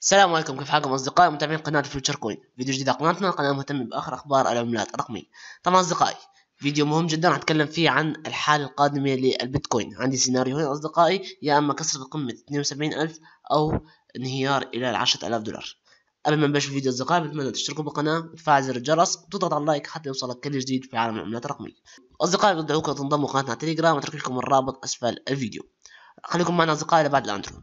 السلام عليكم كيف حالكم اصدقائي متابعين قناه فيوتشر كوين فيديو جديد على قناتنا قناه مهتمه باخر اخبار العملات الرقميه طبعا اصدقائي فيديو مهم جدا راح اتكلم فيه عن الحالة القادمة للبيتكوين عندي سيناريوهين أصدقائي يا أما كسر قمة 72 ألف أو انهيار إلى 10000 دولار قبل ما نبلش الفيديو أصدقائي بتمنى تشتركوا بالقناة وتفعل زر الجرس وتضغط على اللايك حتى يوصلك كل جديد في عالم العملات الرقمية أصدقائي بدعوكم تنضموا قناتنا على التليجرام اترك لكم الرابط أسفل الفيديو خليكم معنا أصدقائي لبعد الانترو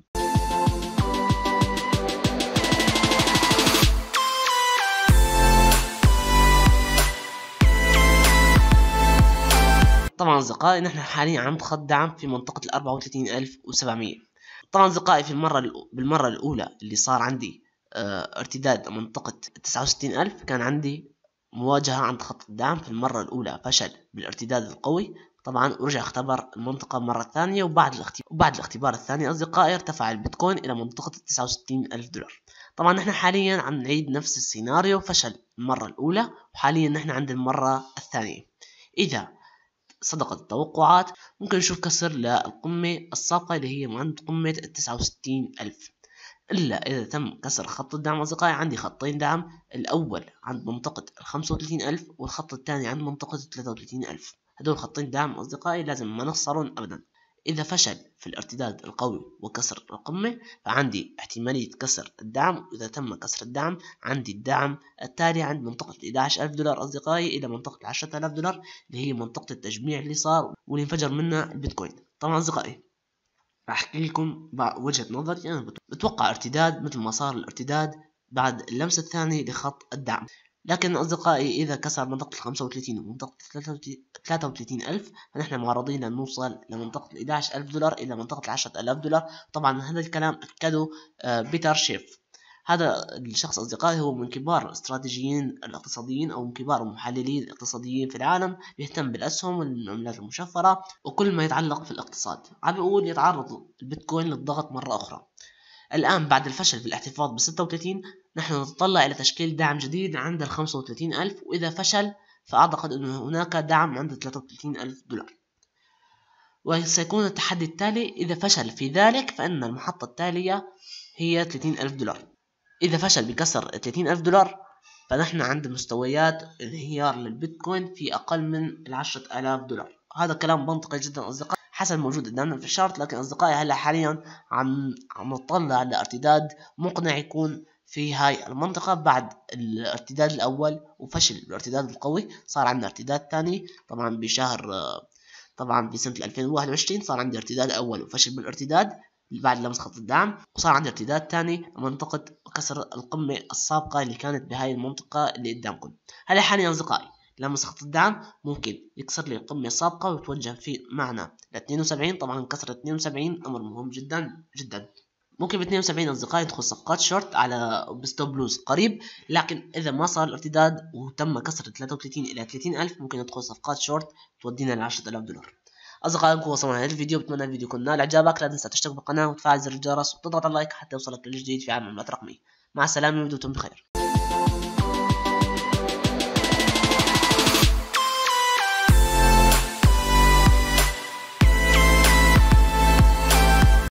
طبعا أصدقائي نحن حاليا عم خط دعم في منطقة ال 34700 ألف طبعا أصدقائي في المرة بالمرة الأولى اللي صار عندي آه، ارتداد منطقة 69000 ألف كان عندي مواجهة عند خط الدعم في المرة الأولى فشل بالارتداد القوي طبعا ورجع اختبر المنطقة مرة ثانية وبعد الاختبار وبعد الاختبار الثاني أصدقائي ارتفع البيتكوين إلى منطقة 69000 ألف دولار طبعا نحن حاليا عم نعيد نفس السيناريو فشل المرة الأولى وحاليا نحن عند المرة الثانية إذا صدقت التوقعات ممكن نشوف كسر للقمة السابقة اللي هي عند قمة التسعة وستين ألف إلا إذا تم كسر خط الدعم أصدقائي عندي خطين دعم الأول عند منطقة الخمسة وثلاثين ألف والخط الثاني عند منطقة الثلاثة وثلاثين ألف هدول خطين دعم أصدقائي لازم ما نخسرهم أبدا إذا فشل في الارتداد القوي وكسر القمة فعندي احتمالية كسر الدعم وإذا تم كسر الدعم عندي الدعم التالي عند منطقة 11000 دولار أصدقائي إلى منطقة 10000 دولار اللي هي منطقة التجميع اللي صار واللي انفجر منها البيتكوين طبعا أصدقائي راح أحكي لكم وجهة نظري أنا بتوقع ارتداد مثل ما صار الارتداد بعد اللمسة الثانية لخط الدعم لكن أصدقائي إذا كسر منطقة الـ 35 ومنطقة الـ 33 ألف فنحن معرضين أن نوصل لمنطقة 11 ألف دولار إلى منطقة 10 ألف دولار طبعا هذا الكلام أكده آه، بيتر شيف هذا الشخص أصدقائي هو من كبار الاستراتيجيين الاقتصاديين أو من كبار المحللين الاقتصاديين في العالم بيهتم بالأسهم والعملات المشفرة وكل ما يتعلق في الاقتصاد عم بيقول يتعرض البيتكوين للضغط مرة أخرى الآن بعد الفشل في الاحتفاظ ب 36 نحن نتطلع إلى تشكيل دعم جديد عند ال 35 ألف وإذا فشل فأعتقد أن هناك دعم عند 33 ألف دولار وسيكون التحدي التالي إذا فشل في ذلك فإن المحطة التالية هي 30 ألف دولار إذا فشل بكسر 30 ألف دولار فنحن عند مستويات انهيار للبيتكوين في أقل من العشرة آلاف دولار هذا كلام منطقي جدا أصدقائي حسب موجود قدامنا في الشارت لكن أصدقائي هلا حاليا عم عم نطلع لارتداد مقنع يكون في هاي المنطقة بعد الارتداد الأول وفشل الارتداد القوي صار عندنا ارتداد ثاني طبعا بشهر طبعا في سنة 2021 صار عندي ارتداد أول وفشل بالارتداد بعد لمس خط الدعم وصار عندي ارتداد ثاني منطقة كسر القمة السابقة اللي كانت بهاي المنطقة اللي قدامكم هلا حاليا أصدقائي لمس خط الدعم ممكن يكسر لي القمة السابقة ويتوجه في معنا ل 72 طبعا كسر 72 أمر مهم جدا جدا ممكن ب 72 اصدقاء يدخل صفقات شورت على بستوب لوز قريب لكن اذا ما صار الارتداد وتم كسر 33 الى 30 الف ممكن ندخل صفقات شورت تودينا ل 10000 دولار اصدقائي نكون وصلنا لهذا الفيديو بتمنى الفيديو يكون نال اعجابك لا تنسى تشترك بالقناه وتفعل زر الجرس وتضغط على اللايك حتى يوصلك كل جديد في عالم العملات الرقميه مع السلامه ودمتم بخير